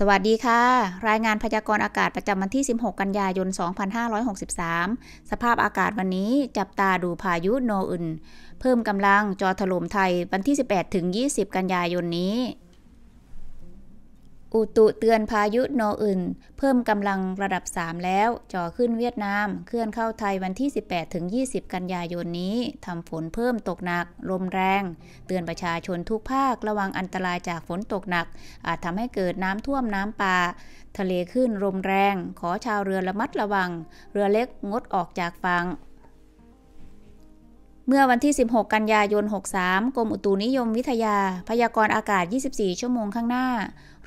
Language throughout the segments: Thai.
สวัสดีค่ะ รายงานพยากรณ์อากาศประจำวันที่ 16 กันยายน 2563 สภาพอากาศวันนี้จับตาดูพายุโนอึนเพิ่มกำลังจอถล่มไทย วันที่ 18ถึง20 กันยายนนี้อุตุเตือนพายุโนอ่น เพิ่มกำลังระดับ 3 แล้วจ่อขึ้นเวียดนามเคลื่อนเข้าไทยวันที่ 18 20 กันยายนนี้ทำฝนเพิ่มตกหนัก ลมแรง เตือนประชาชนทุกภาคระวังอันตรายจากฝนตกหนัก อาจทำให้เกิดน้ำท่วมน้ำป่า ทะเลขึ้นลมแรง ขอชาวเรือระมัดระวัง เรือเล็กงดออกจากฝั่งเมื่อวันที่ 16 กันยายน 63 กรมอุตุนิยมวิทยา พยากรณ์อากาศ 24 ชั่วโมงข้างหน้า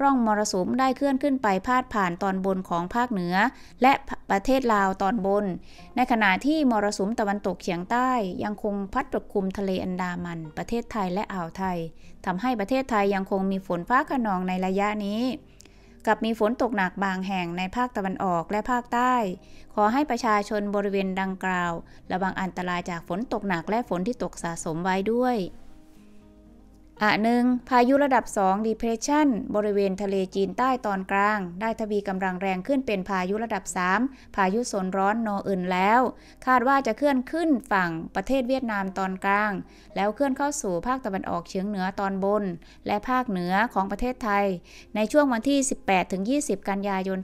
ร่องมรสุมได้เคลื่อนขึ้นไปพาดผ่านตอนบนของภาคเหนือ และประเทศลาวตอนบน ในขณะที่มรสุมตะวันตกเฉียงใต้ยังคงพัดปกคลุมทะเลอันดามัน ประเทศไทยและอ่าวไทย ทำให้ประเทศไทยยังคงมีฝนฟ้าขนองในระยะนี้กับมีฝนตกหนักบางแห่งในภาคตะวันออกและภาคใต้ ขอให้ประชาชนบริเวณดังกล่าว ระวังอันตรายจากฝนตกหนักและฝนที่ตกสะสมไว้ด้วยอ่นหนึ่งพายุระดับ2 depression บริเวณทะเลจีนใต้ตอนกลาง ได้ทวีกำลังแรงขึ้นเป็นพายุระดับ 3 พายุโซนร้อนโนอื่นแล้ว คาดว่าจะเคลื่อนขึ้นฝั่งประเทศเวียดนามตอนกลาง แล้วเคลื่อนเข้าสู่ภาคตะวันออกเฉียงเหนือตอนบน และภาคเหนือของประเทศไทย ในช่วงวันที่ 18ถึง20 กันยายน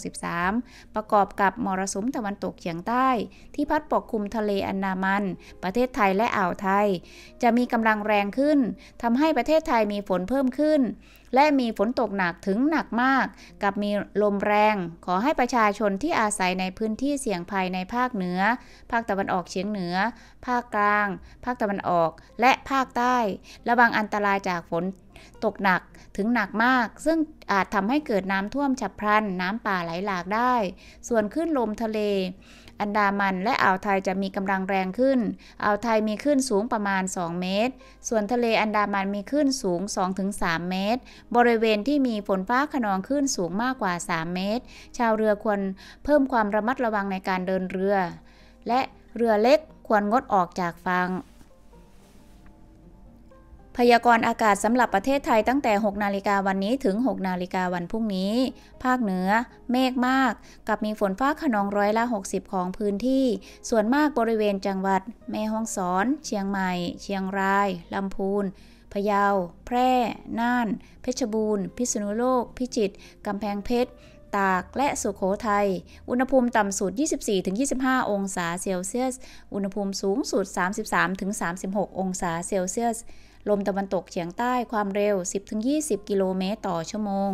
2563 ประกอบกับมรสุมตะวันตกเฉียงใต้ ที่พัดปกคลุมทะเลอันดามัน ประเทศไทยและอ่าวไทย จะมีกำลังแรงขึ้นทำให้ประเทศไทยมีฝนเพิ่มขึ้น และมีฝนตกหนักถึงหนักมาก กับมีลมแรง ขอให้ประชาชนที่อาศัยในพื้นที่เสี่ยงภัยในภาคเหนือ ภาคตะวันออกเฉียงเหนือ ภาคกลาง ภาคตะวันออกและภาคใต้ ระวังอันตรายจากฝนตกหนักถึงหนักมาก ซึ่งอาจทำให้เกิดน้ำท่วมฉับพลันน้ำป่าไหลหลากได้ ส่วนคลื่นลมทะเล อันดามันและอ่าวไทยจะมีกำลังแรงขึ้นอ่าวไทยมีขึ้นสูงประมาณ 2 เมตร ส่วนทะเลอันดามันมีขึ้นสูง 2-3 เมตร บริเวณที่มีฝนฟ้าขนองขึ้นสูงมากกว่า 3 เมตร ชาวเรือควรเพิ่มความระมัดระวังในการเดินเรือ และเรือเล็กควรงดออกจากฟังพยากรณ์อากาศสำหรับประเทศไทยตั้งแต่ 6 นาฬิกาวันนี้ถึง 6 นาฬิกาวันพรุ่งนี้ ภาคเหนือ เมฆมาก กับมีฝนฟ้าขนองร้อยละ 60 ของพื้นที่ ส่วนมากบริเวณจังหวัด แม่ฮ่องสอน เชียงใหม่ เชียงราย ลำพูน พะเยา แพร่ น่าน เพชรบูรณ์ พิษณุโลก พิจิตร กำแพงเพชร ตาก และสุขโขทยัย อุณหภูมิต่ำสุด24-25 องศาเซลเซียส อุณหภูมิสูงสุด 33-36 องศาเซลเซียสลมตะวันตกเฉียงใต้ความเร็ว 10-20 กิโลเมตรต่อชั่วโมง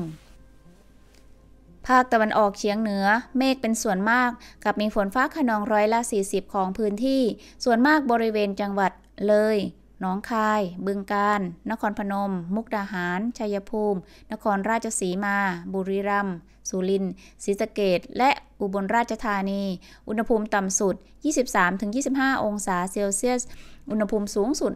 ภาคตะวันออกเฉียงเหนือเมฆเป็นส่วนมากกับมีฝนฟ้าขนองร้อยละ 40 ของพื้นที่ ส่วนมากบริเวณจังหวัดเลยหนองคาย บึงกาฬนครพนม มุกดาหาร ชัยภูมิ นครราชสีมา บุรีรัมย์สุรินทร์ศรีสะเกดและอุบลราชธานี อุณหภูมิต่ำสุด 23-25 องศาเซลเซียสอุณหภูมิสูงสุด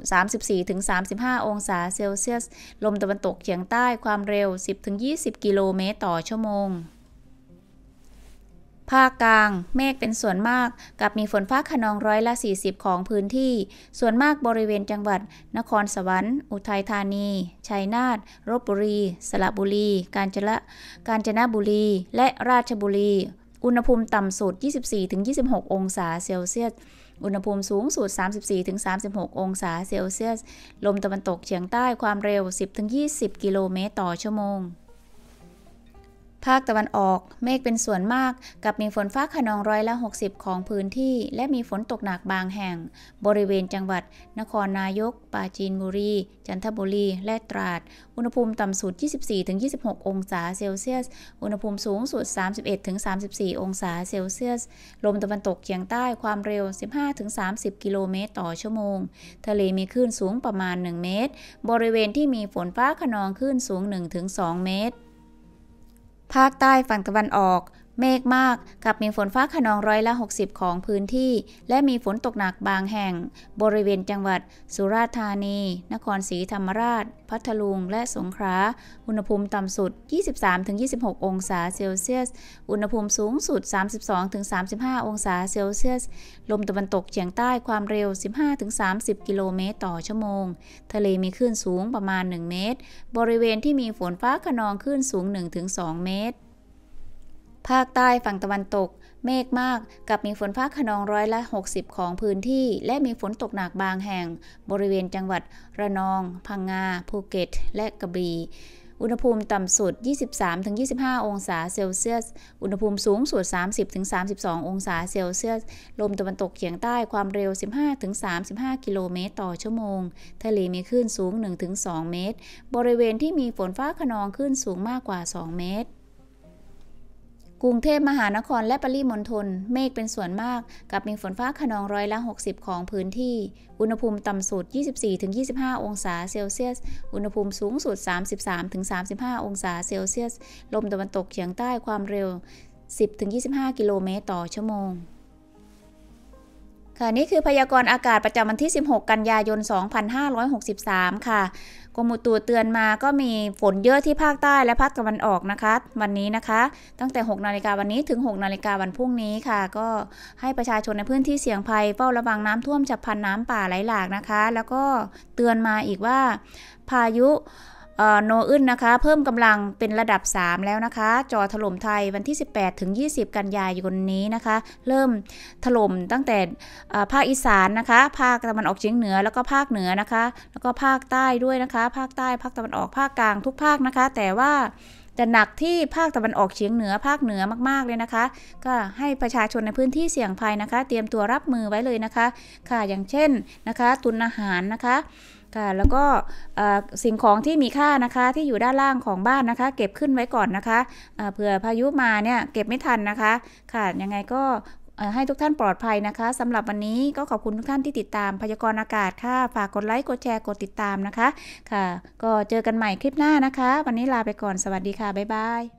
34-35 องศาเซลเซียส ลมตะวันตกเฉียงใต้ความเร็ว 10-20 กิโลเมตรต่อชั่วโมง ภาคกลางเมฆเป็นส่วนมาก กับมีฝนฟ้าขนองร้อยละ 40 ของพื้นที่ ส่วนมากบริเวณจังหวัด นครสวรรค์ อุทัยธานี ชัยนาทรบบุรี สระบุรี กาญจนกาญจนบุรี และราชบุรี อุณหภูมิต่ำสุด24-26 องศาเซลเซียสอุณหภูมิสูงสุด34-36 องศาเซลเซียส ลมตะวันตกเฉียงใต้ความเร็ว 10-20 กิโลเมตรต่อชั่วโมงภาคตะวันออก เมฆเป็นส่วนมากกับมีฝนฟ้าขนองร้อยละ 60 ของพื้นที่และมีฝนตกหนักบางแห่ง บริเวณจังหวัด นครนายก ปราจีนบุรี จันทบุรี และตราด อุณหภูมิต่ำสุด24-26 องศาเซลเซียส อุณหภูมิสูงสุด 31-34 องศาเซลเซียส ลมตะวันตกเฉียงใต้ความเร็ว 15-30 กิโลเมตรต่อชั่วโมง ทะเลมีคลื่นสูงประมาณ 1 เมตร บริเวณที่มีฝนฟ้าขนองคลื่นสูง 1-2 เมตรภาคใต้ฝั่งตะวันออกเมฆมากกับมีฝนฟ้าขนองร้อยละ 60 ของพื้นที่ และมีฝนตกหนักบางแห่ง บริเวณจังหวัด สุราษฎร์ธานี นครศรีธรรมราช พัทลุง และสงขลา อุณหภูมิต่ำสุด 23-26 องศาเซลเซียส อุณหภูมิสูงสุด 32-35 องศาเซลเซียส ลมตะวันตกเฉียงใต้ความเร็ว 15-30 กิโลเมตรต่อชั่วโมง ทะเลมีคลื่นสูงประมาณ 1 เมตร บริเวณที่มีฝนฟ้าขนองคลื่นสูง 1-2 เมตรภาคใต้ฝั่งตะวันตก เมฆมากกับมีฝนฟ้าขนองร้อยละ 60 ของพื้นที่ และมีฝนตกหนักบางแห่ง บริเวณจังหวัดระนอง พังงา ภูเก็ต และกระบี่ อุณหภูมิต่ำสุด 23-25 องศาเซลเซียส อุณหภูมิสูงสุด30-32 องศาเซลเซียส ลมตะวันตกเฉียงใต้ความเร็ว 15-35 กิโลเมตรต่อชั่วโมง ทะเลมีคลื่นสูง 1-2 เมตร บริเวณที่มีฝนฟ้าขนองคลื่นสูงมากกว่า 2 เมตรกรุงเทพมหานครและปริมณฑลเมฆเป็นส่วนมากกับมีฝนฟ้าขนองร้อยละ 60 ของพื้นที่ อุณหภูมิต่ำสุด 24-25 องศาเซลเซียสอุณหภูมิสูงสุด 33-35 องศาเซลเซียส ลมตะวันตกเฉียงใต้ความเร็ว 10-25 กิโลเมตรต่อชั่วโมง ค่ะนี่คือพยากรณ์อากาศประจำวันที่ 16 กันยายน 2563 ค่ะกรมอุตุเตือนมาก็มีฝนเยอะที่ภาคใต้และภาคตะวันออกนะคะ วันนี้นะคะตั้งแต่ 6 นาฬิกาวันนี้ถึง 6 นาฬิกาวันพรุ่งนี้ค่ะ ก็ให้ประชาชนในพื้นที่เสี่ยงภัยเฝ้าระวังน้ำท่วมฉับพลันน้ำป่าไหลหลากนะคะ แล้วก็เตือนมาอีกว่าพายุโนอึนนะคะเพิ่มกำลังเป็นระดับ 3 แล้วนะคะ จอถล่มไทยวันที่ 18ถึง20 กันยายนนี้นะคะ เริ่มถล่มตั้งแต่ภาคอีสานนะคะ ภาคตะวันออกเฉียงเหนือแล้วก็ภาคเหนือนะคะแล้วก็ภาคใต้ด้วยนะคะภาคใต้ภาคตะวันออกภาคกลางทุกภาคนะคะ แต่ว่าแต่หนักที่ภาคตะวันออกเฉียงเหนือภาคเหนือมากๆเลยนะคะ ก็ให้ประชาชนในพื้นที่เสี่ยงภัยนะคะ เตรียมตัวรับมือไว้เลยนะคะค่ะอย่างเช่นนะคะตุนอาหารนะคะค่ะแล้วก็สิ่งของที่มีค่านะคะที่อยู่ด้านล่างของบ้านนะคะ เก็บขึ้นไว้ก่อนนะคะเผื่อพายุมาเนี่ยเก็บไม่ทันนะคะ ค่ะยังไงก็ให้ทุกท่านปลอดภัยนะคะสำหรับวันนี้ก็ขอบคุณทุกท่านที่ติดตาม พยากรณ์อากาศค่ะฝากกดไลค์กดแชร์กดติดตามนะคะค่ะ ก็เจอกันใหม่คลิปหน้านะคะ วันนี้ลาไปก่อนสวัสดีค่ะ บ๊ายบาย